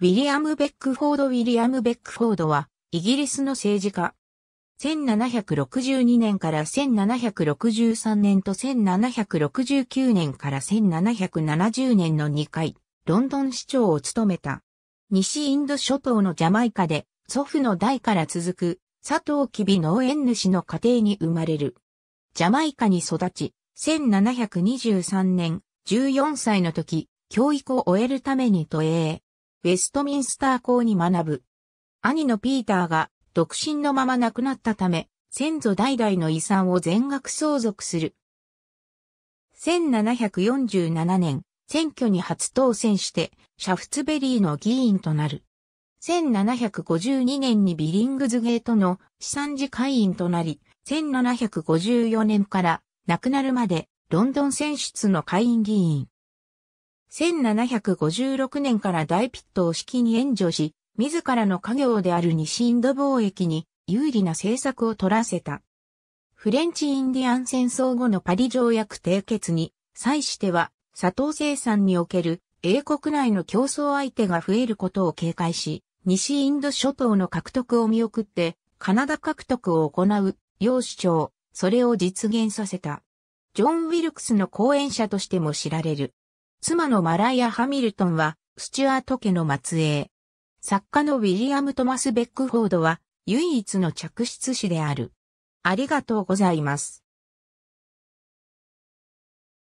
ウィリアム・ベックフォード・ウィリアム・ベックフォードは、イギリスの政治家。1762年から1763年と1769年から1770年の2回、ロンドン市長を務めた。西インド諸島のジャマイカで、祖父の代から続く、佐藤キビ農園主の家庭に生まれる。ジャマイカに育ち、1723年、14歳の時、教育を終えるために都営、ウェストミンスター校に学ぶ。兄のピーターが独身のまま亡くなったため、先祖代々の遺産を全額相続する。1747年、選挙に初当選して、シャフツベリーの議員となる。1752年にビリングズゲートの資産寺会員となり、1754年から亡くなるまでロンドン選出の会員議員。1756年から大ピットを式に援助し、自らの家業である西インド貿易に有利な政策を取らせた。フレンチインディアン戦争後のパリ条約締結に、際しては、砂糖生産における英国内の競争相手が増えることを警戒し、西インド諸島の獲得を見送って、カナダ獲得を行う、要主張、それを実現させた。ジョン・ウィルクスの講演者としても知られる。妻のマライア・ハミルトンは、スチュアート家の末裔。作家のウィリアム・トマス・ベックフォードは、唯一の嫡出子である。ありがとうございます。